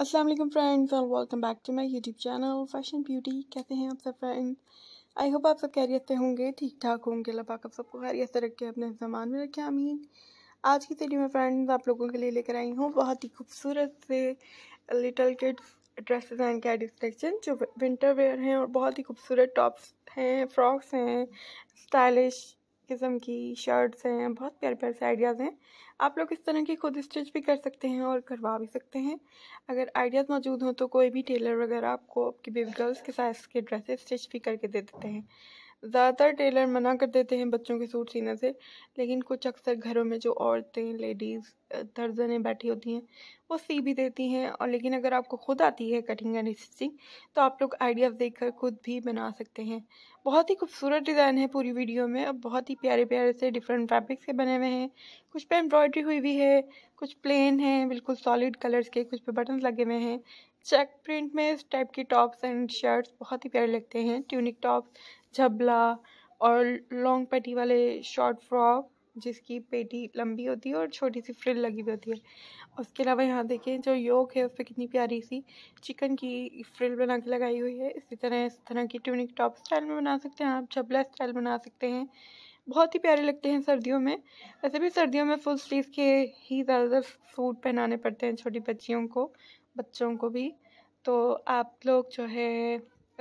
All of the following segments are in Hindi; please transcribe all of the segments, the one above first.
असलम फ्रेंड्स और welcome back to my YouTube channel fashion beauty कैसे हैं आप सब फ्रेंड्स आई होप आप सब कैरियर से होंगे ठीक ठाक होंगे अल्लाह पाक आप सबको कैरियर से रखे अपने सामान में रखे अमीन आज की सीडियो में फ्रेंड्स आप लोगों के लिए लेकर आई हूँ बहुत ही खूबसूरत से little kids dresses and kiddies section जो विंटर वेयर हैं और बहुत ही खूबसूरत टॉप्स हैं फ्रॉक्स हैं स्टाइलिश किस्म की शर्ट्स हैं बहुत प्यारे प्यारे से आइडियाज़ हैं आप लोग इस तरह की खुद स्टिच भी कर सकते हैं और करवा भी सकते हैं अगर आइडियाज़ मौजूद हों तो कोई भी टेलर वगैरह आपको आपकी बेबी गर्ल्स के साइज़ के ड्रेसेस स्टिच भी करके दे देते हैं ज़्यादातर टेलर मना कर देते हैं बच्चों के सूट सीने से लेकिन कुछ अक्सर घरों में जो औरतें लेडीज़ दर्जनें बैठी होती हैं वो सी भी देती हैं और लेकिन अगर आपको खुद आती है कटिंग एंड स्टिचिंग तो आप लोग आइडियाज़ देखकर खुद भी बना सकते हैं बहुत ही खूबसूरत डिज़ाइन है पूरी वीडियो में और बहुत ही प्यारे प्यारे से डिफरेंट फैब्रिक्स के बने हुए हैं कुछ पे एम्ब्रॉयड्री हुई हुई है कुछ प्लेन है बिल्कुल सॉलिड कलर्स के कुछ पे बटन लगे हुए हैं चेक प्रिंट में इस टाइप की टॉप्स एंड शर्ट्स बहुत ही प्यारे लगते हैं ट्यूनिक टॉप झबला और लॉन्ग पेटी वाले शॉर्ट फ्रॉक जिसकी पेटी लंबी होती है और छोटी सी फ्रिल लगी हुई होती है उसके अलावा यहाँ देखें जो योग है उस पर कितनी प्यारी सी चिकन की फ्रिल बना के लगाई हुई है इसी तरह इस तरह की ट्यूनिक टॉप स्टाइल में बना सकते हैं आप झबला स्टाइल बना सकते हैं बहुत ही प्यारे लगते हैं सर्दियों में वैसे भी सर्दियों में फुल स्लीव के ही ज़्यादातर सूट पहनाने पड़ते हैं छोटी बच्चियों को बच्चों को भी तो आप लोग जो है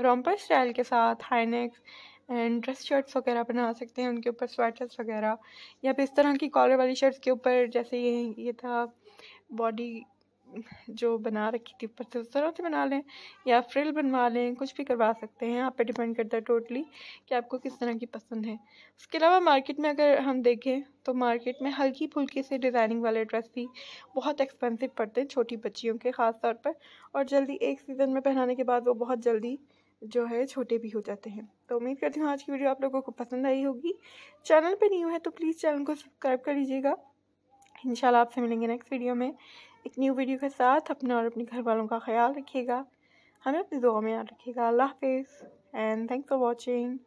रोमपर स्टाइल के साथ हाईनेक्स एंड ड्रेस शर्ट्स वगैरह पहना सकते हैं उनके ऊपर स्वेटर्स वगैरह या फिर इस तरह की कॉलर वाली शर्ट्स के ऊपर जैसे ये ये था बॉडी जो बना रखी थी ऊपर से उस तरह से बना लें या फ्रिल बनवा लें कुछ भी करवा सकते हैं आप पे डिपेंड करता है टोटली कि आपको किस तरह की पसंद है उसके अलावा मार्केट में अगर हम देखें तो मार्केट में हल्की फुल्की से डिज़ाइनिंग वाले ड्रेस भी बहुत एक्सपेंसिव पड़ते हैं छोटी बच्चियों के ख़ास तौर पर और जल्दी एक सीज़न में पहनाने के बाद वो बहुत जल्दी जो है छोटे भी हो जाते हैं तो उम्मीद करती हूँ आज की वीडियो आप लोगों को पसंद आई होगी चैनल नहीं न्यू है तो प्लीज़ चैनल को सब्सक्राइब कर लीजिएगा इंशाल्लाह आपसे मिलेंगे नेक्स्ट वीडियो में एक न्यू वीडियो के साथ अपने और अपने घर वालों का ख्याल रखिएगा हमें अपनी दुआ में याद रखिएगा अल्लाह हाफिज़ एंड थैंक्स फॉर वॉचिंग